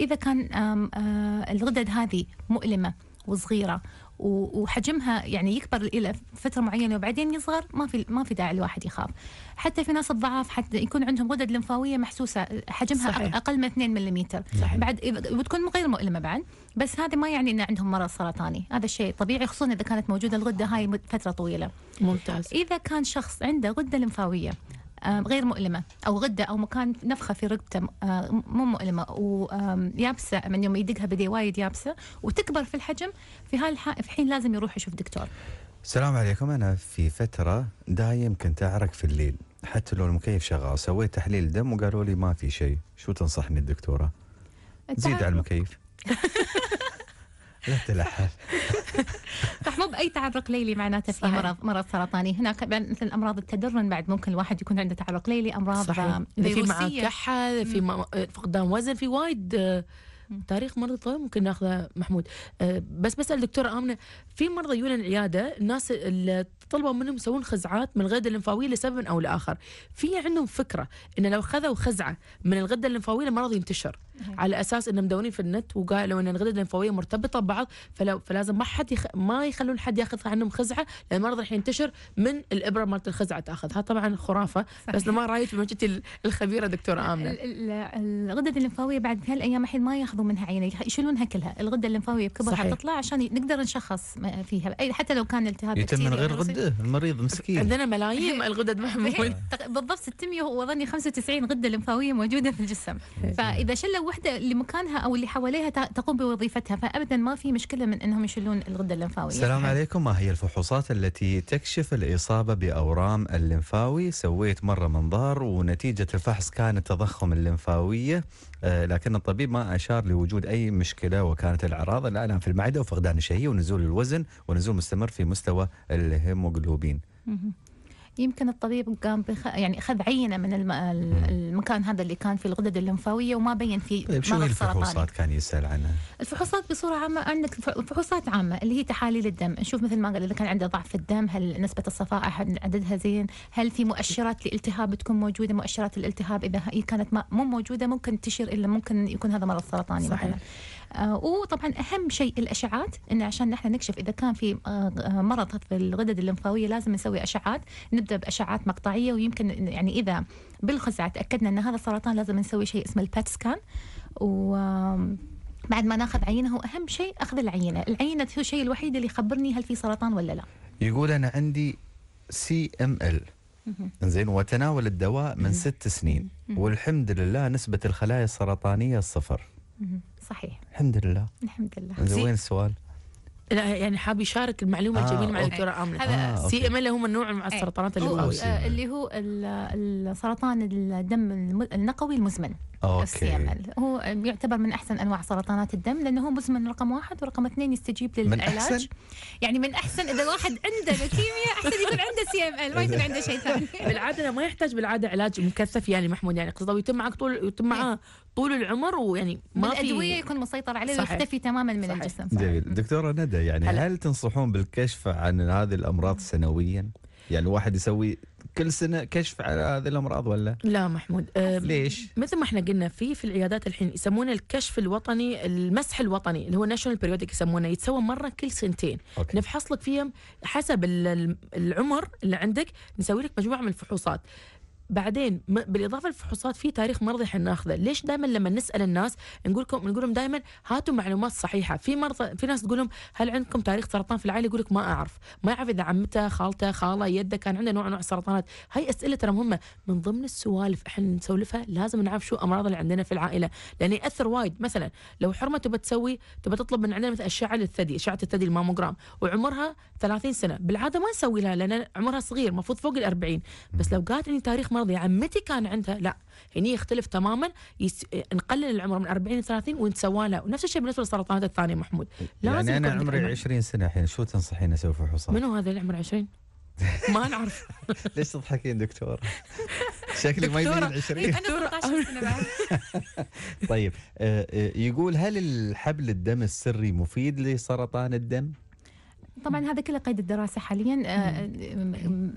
اذا كان آه، الغدد هذه مؤلمه وصغيره وحجمها يعني يكبر الى فتره معينه وبعدين يصغر ما في ما في داعي الواحد يخاف حتى في ناس الضعاف حتى يكون عندهم غدد لمفاويه محسوسه حجمها صحيح. اقل من 2 ملم بعد وتكون غير مؤلمه بعد بس هذا ما يعني ان عندهم مرض سرطاني هذا الشيء طبيعي خصوصا اذا كانت موجوده الغده هاي فتره طويله ممتاز اذا كان شخص عنده غده لمفاويه غير مؤلمة أو غدة أو مكان نفخة في رقبته مو مؤلمة ويابسة من يوم يدقها بدي وايد يابسة وتكبر في الحجم في حين لازم يروح يشوف دكتور السلام عليكم أنا في فترة دايم كنت أعرق في الليل حتى لو المكيف شغال سويت تحليل دم وقالوا لي ما في شيء شو تنصحني الدكتورة زيد على المكيف لا صح طيب، مو باي تعرق ليلي معناته في مرض مرض سرطاني هناك مثل امراض التدرن بعد ممكن الواحد يكون عنده تعرق ليلي امراض آه، صحيح. في معاه كحه في آه، فقدان وزن في وايد آه، تاريخ مرضى طويل ممكن ناخذه محمود بس بسال دكتوره امنه في مرضى يجون العياده الناس اللي طلبوا منهم يسوون خزعات من الغده الليمفاويه لسبب او لاخر في عندهم فكره ان لو خذوا خزعه من الغده الليمفاويه المرض ينتشر على اساس انهم مدورين في النت وقالوا ان الغدد الليمفاويه مرتبطه ببعض فلو فلازم ما حد يخ... ما يخلون حد ياخذ عنهم خزعه لان المرض راح ينتشر من الابره مالت الخزعه تاخذها طبعا خرافه صحيح. بس ما رايت بمجتي الخبيره دكتوره امنه الغدد الليمفاويه بعد هالايام الحين ما ياخذوا منها عينه يشيلونها كلها الغده الليمفاويه بكبرها تطلع عشان نقدر نشخص فيها اي حتى لو كان التهاب يتم من غير يعني غده المريض مسكين عندنا ملايين الغدد محمول طيب، بالضبط 600 واظني 95 غده لمفاويه موجوده في الجسم فاذا شلوا وحده مكانها او اللي حواليها تقوم بوظيفتها فابدا ما في مشكله من انهم يشلون الغده الليمفاويه. السلام عليكم ما هي الفحوصات التي تكشف الاصابه باورام الليمفاوي؟ سويت مره منظار ونتيجه الفحص كانت تضخم الليمفاويه آه، لكن الطبيب ما اشار لوجود اي مشكله وكانت الاعراض الالم في المعده وفقدان الشهيه ونزول الوزن ونزول مستمر في مستوى الهيموغلوبين. يمكن الطبيب قام بخ... يعني اخذ عينه من الم... المكان هذا اللي كان في الغدد الليمفاويه وما بين فيه طيب شو الفحوصات كان يسال عنها؟ الفحوصات بصوره عامه عندك فحوصات عامه اللي هي تحاليل الدم، نشوف مثل ما قال اذا كان عنده ضعف في الدم، هل نسبه الصفائح عددها زين؟ هل في مؤشرات للالتهاب تكون موجوده؟ مؤشرات الالتهاب اذا هي كانت مو موجوده ممكن تشير الى ممكن يكون هذا مرض سرطاني صحيح. مثلا. آه، وطبعا اهم شيء الاشعات ان عشان نحن نكشف اذا كان في آه، آه، مرض في الغدد الليمفاويه لازم نسوي اشعات نبدا باشعات مقطعيه ويمكن يعني اذا بالخزعه تاكدنا ان هذا السرطان لازم نسوي شيء اسمه البات سكان و بعد ما ناخذ عينه هو اهم شيء اخذ العينه، العينه هو الشيء الوحيد اللي يخبرني هل في سرطان ولا لا. يقول انا عندي سي ام ال زين وتناول الدواء من ست سنين والحمد لله نسبه الخلايا السرطانيه صفر. صحيح الحمد لله الحمد لله زي... وين السؤال لا يعني حاب يشارك المعلومه آه الجميله مع الدكتوره امنه آه، هذا سي ام ال هو النوع من إيه. السرطانات اللي هو اللي هو السرطان الدم النقوي المزمن أوكي. هو يعتبر من احسن انواع سرطانات الدم لانه هو مزمن رقم واحد ورقم اثنين يستجيب للعلاج من أحسن؟ يعني من احسن اذا الواحد عنده لوكيميا احسن يكون عنده سي ام ال ما يكون عنده شيء ثاني بالعاده ما يحتاج بالعاده علاج مكثف يعني محمود يعني قصده يتم معك طول يتم معاه إيه. طول العمر ويعني ما في الادويه يكون مسيطر عليه ويختفي تماما من صحيح. الجسم صحيح. جميل دكتوره ندى يعني هل, هل تنصحون بالكشف عن هذه الامراض سنويا؟ يعني الواحد يسوي كل سنه كشف على هذه الامراض ولا؟ لا محمود آه، ليش؟ مثل ما احنا قلنا في في العيادات الحين يسمونه الكشف الوطني المسح الوطني اللي هو ناشونال بيريودك يسمونه يتسوى مره كل سنتين أوكي. نفحص لك فيهم حسب العمر اللي عندك نسوي لك مجموعه من الفحوصات بعدين بالاضافه للفحوصات في تاريخ مرضي احنا ناخذه، ليش دائما لما نسال الناس نقول لكم نقول لهم دائما هاتوا معلومات صحيحه، في مرضى في ناس تقول لهم هل عندكم تاريخ سرطان في العائله؟ يقول لك ما اعرف، ما اعرف اذا عمته، خالته، خاله، يده كان عنده نوع نوع سرطانات، السرطانات، هاي اسئله ترى مهمه، من ضمن السوالف احنا نسولفها لازم نعرف شو الامراض اللي عندنا في العائله، لان ياثر وايد، مثلا لو حرمه تبى تسوي تبى تطلب من عندنا مثلا اشعه للثدي، اشعه الثدي الماموجرام، وعمرها 30 سنه، بالعاده ما نسوي لها لان عمرها صغير، المفروض فوق ال 40 بس لو قالت اني تاريخ مرضي عمتي كان عندها لا هني يختلف تماما يس... نقلل العمر من 40 ل 30 ونسوى له ونفس الشيء بالنسبه للسرطانات الثانيه محمود يعني لازم يعني انا عمري 20 سنه الحين شو تنصحين اسوي فحوصات؟ منو هذا اللي عمره 20؟ ما نعرف ليش تضحكين دكتور؟ شكلي ما يبين 20 إيه، طيب آه، آه، يقول هل الحبل الدم السري مفيد لسرطان الدم؟ طبعا هذا كله قيد الدراسه حاليا آه،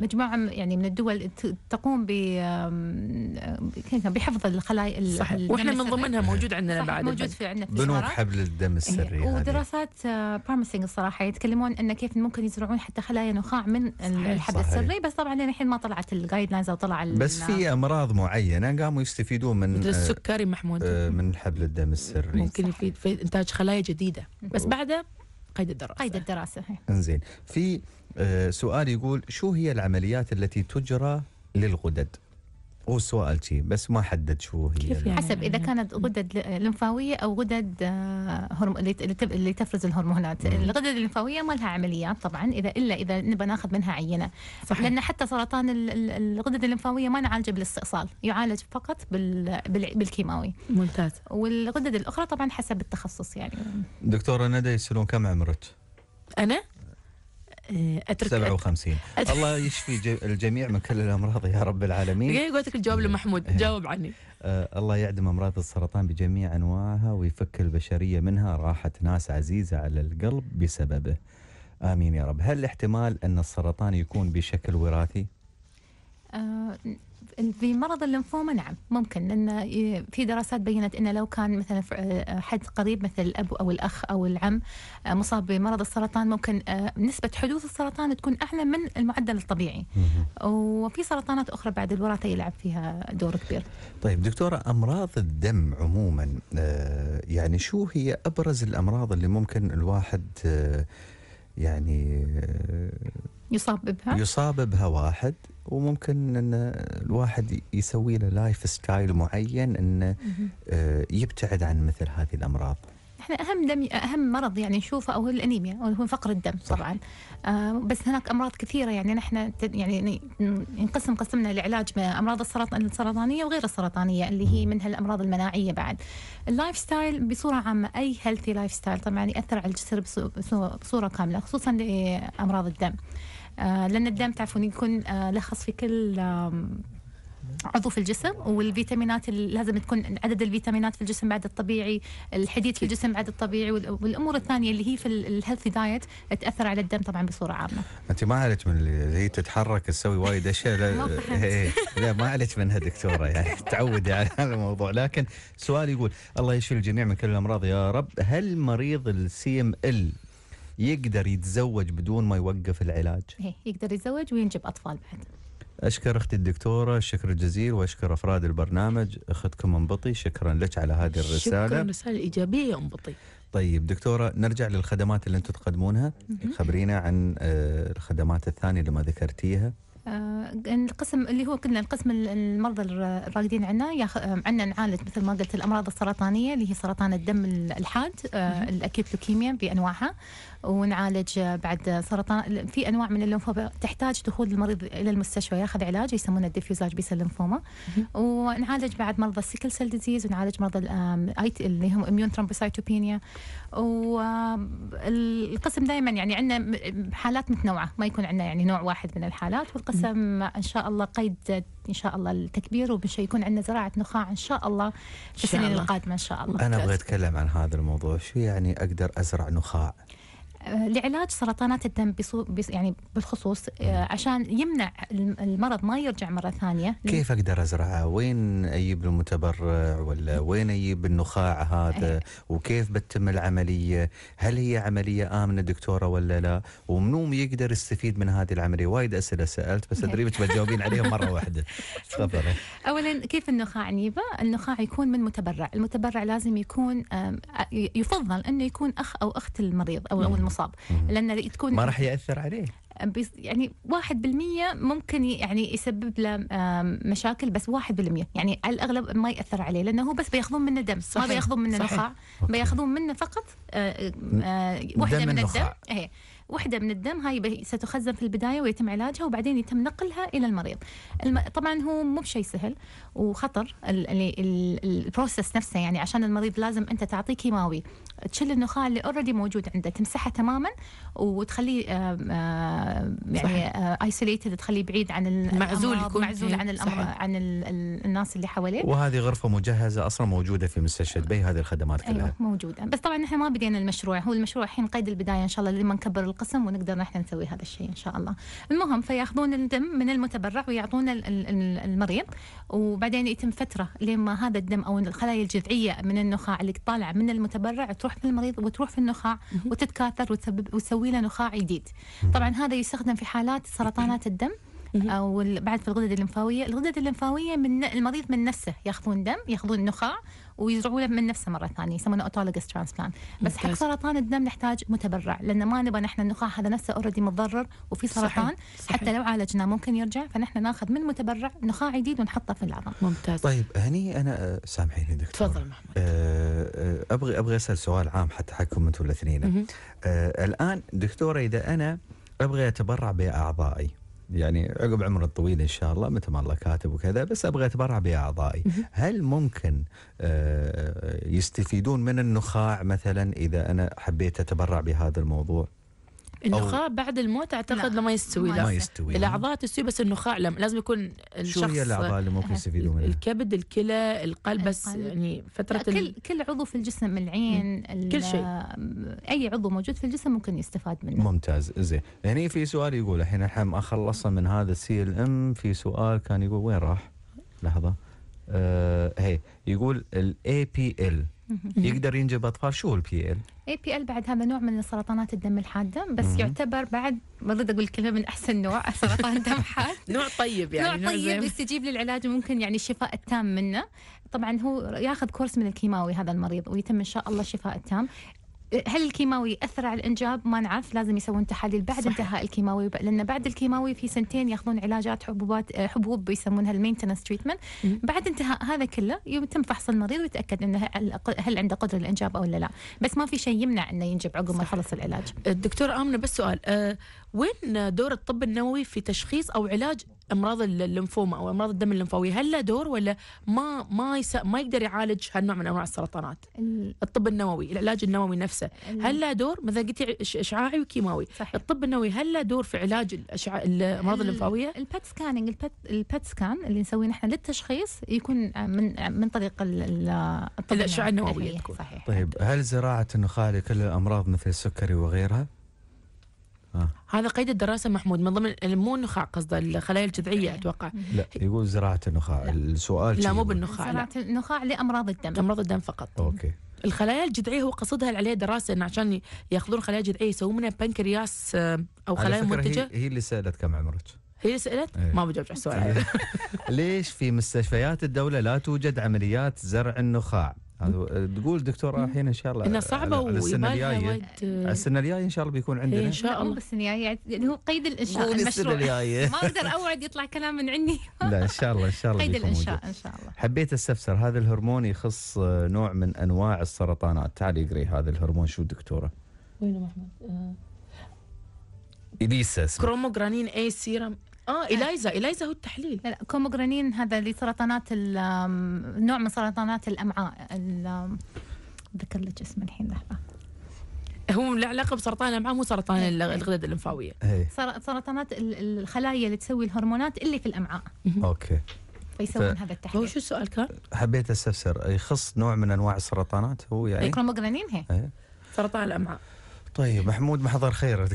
مجموعه يعني من الدول تقوم ب بحفظ الخلايا صحيح واحنا من ضمنها موجود عندنا بعد موجود في عندنا في حبل الدم إيه، السري ودراسات بارمسنج آه، الصراحه يتكلمون ان كيف ممكن يزرعون حتى خلايا نخاع من الحبل السري بس طبعا للحين ما طلعت الجايد لاينز او طلع بس في امراض معينه قاموا يستفيدون من آه، السكري محمود من حبل الدم السري ممكن يفيد في انتاج خلايا جديده بس بعدها قيد الدراسه قيد الدراسه انزين في آه، سؤال يقول شو هي العمليات التي تجرى للغدد هو شيء بس ما حدد شو هي كيف يعني؟ حسب اذا كانت غدد لمفاويه او غدد آه، هرم... اللي تفرز الهرمونات مم. الغدد الليمفاويه ما لها عمليات طبعا اذا الا اذا نبى ناخذ منها عينه صحيح. لان حتى سرطان الغدد الليمفاويه ما نعالجه بالاستئصال يعالج فقط بال... بالكيماوي ممتاز والغدد الاخرى طبعا حسب التخصص يعني دكتوره ندى يسالون كم عمرك؟ انا؟ آه، اترك 57 أترك الله يشفي الجميع من كل الامراض يا رب العالمين قلت لك الجواب إيه. لمحمود إيه. جاوب عني آه الله يعدم امراض السرطان بجميع انواعها ويفك البشريه منها راحه ناس عزيزه على القلب بسببه امين يا رب هل احتمال ان السرطان يكون بشكل وراثي آه في مرض الليمفوما نعم ممكن لان في دراسات بينت انه لو كان مثلا آه، حد قريب مثل الاب او الاخ او العم آه، مصاب بمرض السرطان ممكن آه، نسبه حدوث السرطان تكون اعلى من المعدل الطبيعي وفي سرطانات اخرى بعد الوراثه يلعب فيها دور كبير طيب دكتوره امراض الدم عموما يعني شو هي ابرز الامراض اللي ممكن الواحد يعني يصاب بها يصاب بها واحد وممكن ان الواحد يسوي له لايف ستايل معين انه آه، يبتعد عن مثل هذه الامراض. احنا اهم دم اهم مرض يعني نشوفه او هو الانيميا او هو فقر الدم صح. طبعا آه بس هناك امراض كثيره يعني نحن يعني ينقسم قسمنا لعلاج امراض السرطان السرطانيه وغير السرطانيه اللي هي منها الامراض المناعيه بعد اللايف ستايل بصوره عامه اي هيلثي لايف ستايل طبعا ياثر على الجسر بصوره كامله خصوصا لامراض الدم آه، لان الدم تعرفون يكون آه، لخص في كل عضو في الجسم والفيتامينات لازم تكون عدد الفيتامينات في الجسم بعد الطبيعي الحديد في الجسم بعد الطبيعي والامور الثانيه اللي هي في الهيلثي دايت تاثر على الدم طبعا بصوره عامه انت ما عليك من اللي هي تتحرك تسوي وايد اشياء لا, إيه، إيه. لا ما عليك منها دكتوره يعني تعودي على هذا الموضوع لكن سؤال يقول الله يشفي الجميع من كل الامراض يا رب هل مريض السي ام ال يقدر يتزوج بدون ما يوقف العلاج إيه، يقدر يتزوج وينجب أطفال بعد أشكر أختي الدكتورة الشكر الجزيل وأشكر أفراد البرنامج أختكم أنبطي شكرا لك على هذه الرسالة شكرا رسالة إيجابية أنبطي طيب دكتورة نرجع للخدمات اللي أنتم تقدمونها خبرينا عن آه، الخدمات الثانية اللي ما ذكرتيها آه، القسم اللي هو قلنا القسم المرضى الراقدين عنا آه، عنا نعالج مثل ما قلت الامراض السرطانيه اللي هي سرطان الدم الحاد الاكيوت لوكيميا بانواعها ونعالج بعد سرطان في انواع من الليمفوما تحتاج دخول المريض الى المستشفى ياخذ علاج يسمونه الديفيوزاج بيس اللمفوما ونعالج بعد مرضى السكل سيل ديزيز ونعالج مرضى اللي هم اميون ترومبوسايتوبينيا والقسم دائما يعني عندنا حالات متنوعه ما يكون عندنا يعني نوع واحد من الحالات والقسم ان شاء الله قيد ان شاء الله التكبير يكون عندنا زراعه نخاع ان شاء الله في السنين القادمه ان شاء الله انا ابغى اتكلم عن هذا الموضوع شو يعني اقدر ازرع نخاع لعلاج سرطانات الدم بص... يعني بالخصوص آه، عشان يمنع المرض ما يرجع مره ثانيه كيف اقدر ازرعها؟ وين اجيب المتبرع ولا وين اجيب النخاع هذا؟ وكيف بتتم العمليه؟ هل هي عمليه امنه دكتوره ولا لا؟ ومنو يقدر يستفيد من هذه العمليه؟ وايد اسئله سالت بس ادري بتجاوبين عليها مره واحده. تفضلي. اولا كيف النخاع نيفا؟ النخاع يكون من متبرع، المتبرع لازم يكون يفضل انه يكون اخ او اخت المريض او المريض المصاب لان تكون ما راح ياثر عليه يعني واحد بالمية ممكن يعني يسبب له مشاكل بس واحد بالمية يعني الأغلب ما يأثر عليه لأنه هو بس بياخذون منه دم صحيح. ما بياخذون منه نخاع بياخذون منه فقط آه، آه، آه، وحدة من النخاع. الدم هي. إيه، وحده من الدم هاي ستخزن في البدايه ويتم علاجها وبعدين يتم نقلها الى المريض. طبعا هو مو بشيء سهل وخطر البروسس نفسه يعني عشان المريض لازم انت تعطيه كيماوي تشيل النخاع اللي اوريدي موجود عنده تمسحه تماما وتخليه يعني ايسوليتد آه، تخليه بعيد عن معزول معزول عن إيه، الأمر عن الناس اللي حواليه وهذه غرفه مجهزه اصلا موجوده في مستشفى دبي هذه الخدمات كلها أيوة موجوده بس طبعا احنا ما بدينا المشروع هو المشروع الحين قيد البدايه ان شاء الله لما نكبر القسم ونقدر احنا نسوي هذا الشيء ان شاء الله المهم فياخذون الدم من المتبرع ويعطون المريض وبعدين يتم فتره لما هذا الدم او الخلايا الجذعيه من النخاع اللي طالعه من المتبرع تروح تروح المريض وتروح في النخاع وتتكاثر وتسبب وتسوي له نخاع جديد طبعا هذا يستخدم في حالات سرطانات الدم او آه، بعد في الغدد الليمفاويه الغدد الليمفاويه من المريض من نفسه ياخذون دم ياخذون نخاع ويزرعوا له من نفسه مره ثانيه يسمونه اوتولوجس ترانسبلانت بس حق سرطان الدم نحتاج متبرع لان ما نبغى نحن النخاع هذا نفسه اوريدي متضرر وفي سرطان صحيح. حتى لو عالجناه ممكن يرجع فنحن ناخذ من متبرع نخاع جديد ونحطه في العظام ممتاز طيب هني انا آه، سامحيني دكتور تفضل محمد آه، آه، ابغي ابغي اسال سؤال عام حتى حقكم انتم الاثنين الان دكتوره اذا انا ابغي اتبرع باعضائي يعني عقب عمر الطويل ان شاء الله متى ما الله كاتب وكذا بس ابغى اتبرع باعضائي هل ممكن آه، يستفيدون من النخاع مثلا اذا انا حبيت اتبرع بهذا الموضوع النخاع بعد الموت اعتقد لا. لما يستوي لا ما يستوي الاعضاء تستوي بس النخاع لازم يكون الشخص شو هي الاعضاء اللي ممكن آه، يستفيدوا منها؟ الكبد، الكلى، القلب بس يعني فتره كل كل عضو في الجسم العين كل شيء آه، اي عضو موجود في الجسم ممكن يستفاد منه ممتاز زين هني يعني في سؤال يقول الحين الحين اخلصنا من هذا السي ال ام في سؤال كان يقول وين راح؟ لحظه آه هي يقول الاي بي ال APL يقدر ينجب اطفال شو البي ال؟ اي بي ال بعد هذا نوع من سرطانات الدم الحاده بس يعتبر بعد ما ضد اقول كلمه من احسن نوع سرطان دم حاد نوع طيب يعني نوع طيب يستجيب للعلاج وممكن يعني الشفاء التام منه طبعا هو ياخذ كورس من الكيماوي هذا المريض ويتم ان شاء الله الشفاء التام هل الكيماوي ياثر على الانجاب ما نعرف لازم يسوون تحاليل بعد صح. انتهاء الكيماوي لان بعد الكيماوي في سنتين ياخذون علاجات حبوبات آه، حبوب يسمونها المينتنس تريتمنت بعد انتهاء هذا كله يتم فحص المريض ويتاكد انه هل عنده قدره الانجاب او لا بس ما في شيء يمنع انه ينجب عقب ما يخلص العلاج الدكتور امنه بس سؤال أه وين دور الطب النووي في تشخيص او علاج امراض الليمفوما او امراض الدم الليمفاوي هل له دور ولا ما ما يس... ما يقدر يعالج هالنوع من انواع السرطانات الطب النووي العلاج النووي نفسه هل له دور مثلا قلتي اشعاعي وكيماوي صحيح. الطب النووي هل له دور في علاج الاشعاع الامراض الليمفاويه البت سكاننج البت... سكان اللي نسويه نحن للتشخيص يكون من من طريق الطب الاشعه النوويه صحيح. طيب هل زراعه النخاع لكل الامراض مثل السكري وغيرها آه. هذا قيد الدراسة محمود من ضمن مو النخاع قصده الخلايا الجذعية إيه. أتوقع لا يقول زراعة النخاع لا. السؤال لا مو بالنخاع زراعة النخاع لأمراض الدم أمراض الدم فقط أوكي الخلايا الجذعيه هو قصدها عليه دراسه انه عشان ياخذون خلايا جذعيه يسوون منها بنكرياس آه، او خلايا منتجه هي, هي اللي سالت كم عمرك؟ هي اللي سالت؟ ايه. ما بجاوب على السؤال ليش في مستشفيات الدوله لا توجد عمليات زرع النخاع؟ أه، تقول دكتور الحين ان شاء الله انها صعبه على السنه الجايه السنه الجايه ان شاء الله بيكون عندنا إيه، ان شاء الله بس الجايه يعني هو قيد الانشاء المشروع ما اقدر اوعد يطلع كلام من عندي لا ان شاء الله ان شاء الله قيد الانشاء ان شاء الله حبيت استفسر هذا الهرمون يخص آه، نوع من انواع السرطانات تعالي اقري هذا الهرمون شو دكتوره وينه محمد آه. إليسا كروموجرانين اي سيرم آه،, اه إليزا إليزا هو التحليل لا كوموجرانين هذا لسرطانات نوع من سرطانات الأمعاء ذكر لك اسمه الحين لحظة هو له علاقه بسرطان الامعاء مو سرطان إيه، إيه. الغدد الليمفاويه إيه. سرطانات الخلايا اللي تسوي الهرمونات اللي في الامعاء اوكي فيسوون ف... هذا التحليل هو شو السؤال كان؟ حبيت استفسر يخص نوع من انواع السرطانات هو يعني الكروموجرانين هي سرطان الامعاء طيب محمود محضر خير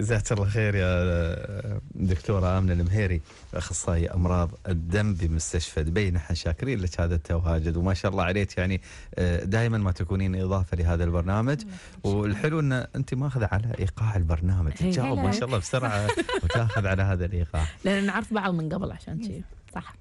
جزاك الله خير يا آه، دكتوره امنه المهيري اخصائي امراض الدم بمستشفى دبي نحن شاكرين لك هذا التواجد وما شاء الله عليك يعني آه، دائما ما تكونين اضافه لهذا البرنامج والحلو ان انت ماخذه على ايقاع البرنامج إيه، تجاوب ما شاء الله بسرعه وتاخذ على هذا الايقاع لان نعرف بعض من قبل عشان كذي صح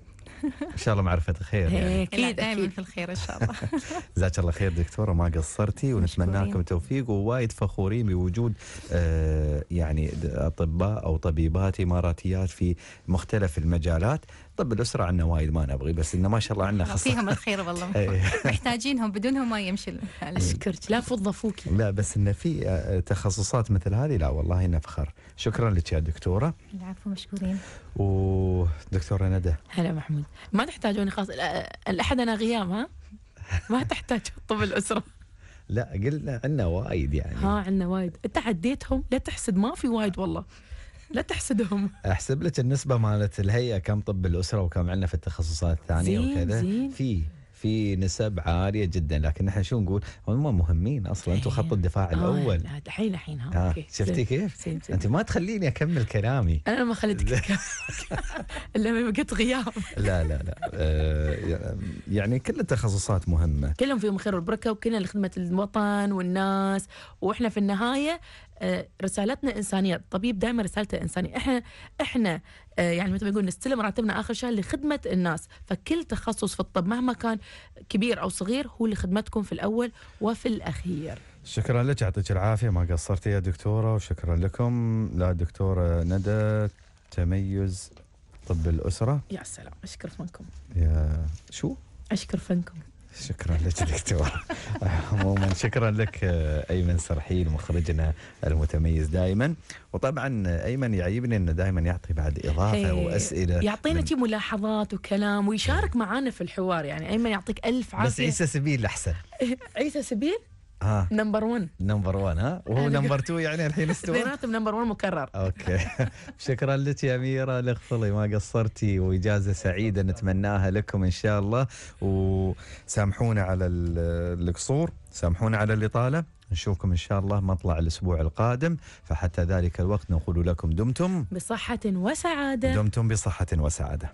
ان شاء الله معرفه خير إيه، يعني اكيد دائما في الخير ان شاء الله جزاك الله خير دكتوره ما قصرتي ونتمنى لكم التوفيق ووايد فخورين بوجود آه، يعني اطباء او طبيبات اماراتيات في مختلف المجالات طب الاسره عندنا وايد ما نبغي بس انه ما شاء الله عندنا آه، خاصه فيهم الخير والله إيه. محتاجينهم بدونهم ما يمشي اشكرك إيه. لا فوكي لا بس انه في آه، تخصصات مثل هذه لا والله نفخر شكرا لك يا دكتوره العفو مشكورين ودكتوره ندى هلا محمود ما تحتاجوني خاص الاحد انا غياب ها ما تحتاج طب الاسره لا قلنا عندنا وايد يعني ها عندنا وايد انت عديتهم لا تحسد ما في وايد والله لا تحسدهم احسب لك النسبه مالت الهيئه كم طب الاسره وكم عندنا في التخصصات الثانيه وكذا في في نسب عاليه جدا لكن احنا شو نقول هم مهمين اصلا انتم خط إيه. الدفاع آه، الاول الحين الحين ها آه. شفتي كيف انت ما تخليني اكمل كلامي انا ما خليتك الا ما بقيت غياب لا لا لا آه، يعني كل التخصصات مهمه كلهم فيهم خير وبركه وكلنا لخدمه الوطن والناس واحنا في النهايه آه، رسالتنا انسانيه الطبيب دائما رسالته انسانيه احنا احنا آه، يعني مثل ما نقول نستلم راتبنا اخر شهر لخدمه الناس فكل تخصص في الطب مهما كان كبير او صغير هو لخدمتكم في الاول وفي الاخير شكرا لك يعطيك العافيه ما قصرتي يا دكتوره وشكرا لكم لا دكتوره ندى تميز طب الاسره يا سلام اشكر فنكم يا شو اشكر فنكم شكرا لك دكتور عموما شكرا لك آه، ايمن سرحيل مخرجنا المتميز دائما وطبعا ايمن يعيبني انه دائما يعطي بعد اضافه إيه، واسئله يعطينا من... ملاحظات وكلام ويشارك معانا في الحوار يعني ايمن يعطيك الف عافيه بس عيسى سبيل احسن عيسى سبيل ها نمبر 1 نمبر 1 ها وهو نمبر 2 يعني الحين استوى بيناتهم نمبر 1 مكرر اوكي شكرا لك يا اميره الخفلي ما قصرتي واجازه سعيده نتمناها لكم ان شاء الله وسامحونا على القصور سامحونا على الاطاله نشوفكم ان شاء الله مطلع الاسبوع القادم فحتى ذلك الوقت نقول لكم دمتم بصحه وسعاده دمتم بصحه وسعاده